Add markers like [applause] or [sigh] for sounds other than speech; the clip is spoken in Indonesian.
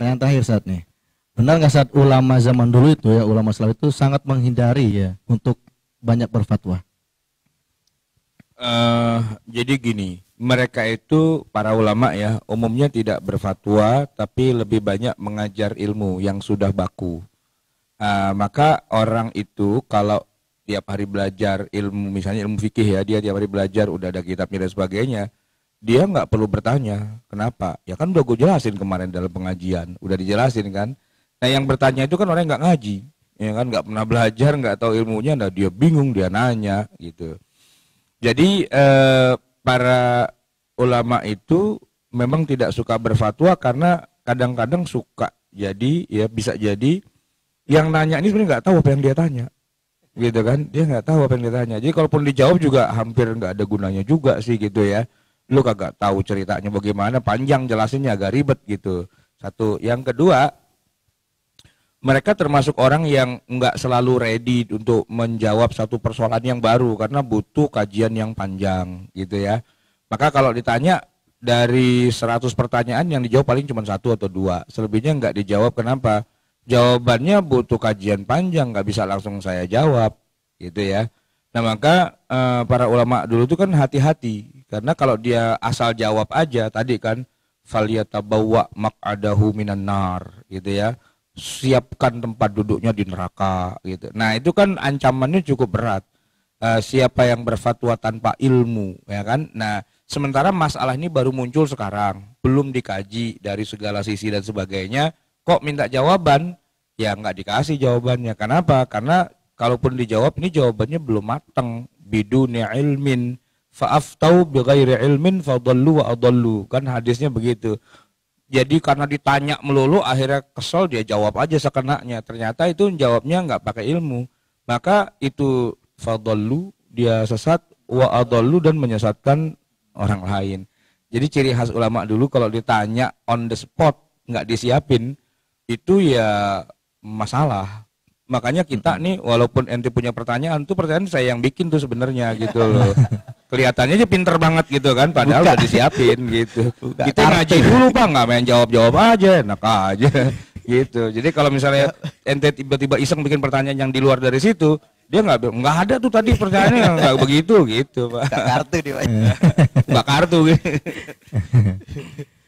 pertanyaan terakhir saat nih benar nggak saat ulama zaman dulu itu ya ulama selalu itu sangat menghindari ya untuk banyak berfatwa uh, jadi gini mereka itu para ulama ya umumnya tidak berfatwa tapi lebih banyak mengajar ilmu yang sudah baku uh, maka orang itu kalau tiap hari belajar ilmu misalnya ilmu fikih ya dia tiap hari belajar udah ada kitabnya dan sebagainya dia nggak perlu bertanya kenapa ya kan udah gue jelasin kemarin dalam pengajian udah dijelasin kan nah yang bertanya itu kan orang nggak ngaji ya kan nggak pernah belajar nggak tahu ilmunya nah dia bingung dia nanya gitu jadi eh, para ulama itu memang tidak suka berfatwa karena kadang-kadang suka jadi ya bisa jadi yang nanya ini sebenarnya nggak tahu apa yang dia tanya gitu kan dia nggak tahu apa yang dia tanya jadi kalaupun dijawab juga hampir nggak ada gunanya juga sih gitu ya lu kagak tahu ceritanya bagaimana panjang jelasinnya agak ribet gitu satu yang kedua mereka termasuk orang yang nggak selalu ready untuk menjawab satu persoalan yang baru karena butuh kajian yang panjang gitu ya maka kalau ditanya dari 100 pertanyaan yang dijawab paling cuma satu atau dua selebihnya nggak dijawab kenapa jawabannya butuh kajian panjang nggak bisa langsung saya jawab gitu ya nah maka eh, para ulama dulu itu kan hati-hati karena kalau dia asal jawab aja tadi kan bawa mak ada minan nar gitu ya. Siapkan tempat duduknya di neraka gitu. Nah, itu kan ancamannya cukup berat. Eh, siapa yang berfatwa tanpa ilmu ya kan. Nah, sementara masalah ini baru muncul sekarang, belum dikaji dari segala sisi dan sebagainya, kok minta jawaban? Ya nggak dikasih jawabannya. Kenapa? Karena kalaupun dijawab ini jawabannya belum matang bidunya ilmin fa'aftau bighairi ghairi ilmin lu wa adallu. Kan hadisnya begitu. Jadi karena ditanya melulu akhirnya kesel dia jawab aja sekenanya. Ternyata itu jawabnya nggak pakai ilmu. Maka itu lu dia sesat wa adallu dan menyesatkan orang lain. Jadi ciri khas ulama dulu kalau ditanya on the spot nggak disiapin itu ya masalah. Makanya kita nih walaupun ente punya pertanyaan tuh pertanyaan saya yang bikin tuh sebenarnya gitu loh. [laughs] kelihatannya aja pinter banget gitu kan padahal Bukan. udah disiapin gitu [laughs] Bukan. kita Arti. ngaji [laughs] dulu bang nggak main jawab jawab aja enak aja [laughs] gitu jadi kalau misalnya ente tiba-tiba iseng bikin pertanyaan yang di luar dari situ dia nggak nggak ada tuh tadi pertanyaannya nggak begitu gitu pak kartu dia pak kartu gitu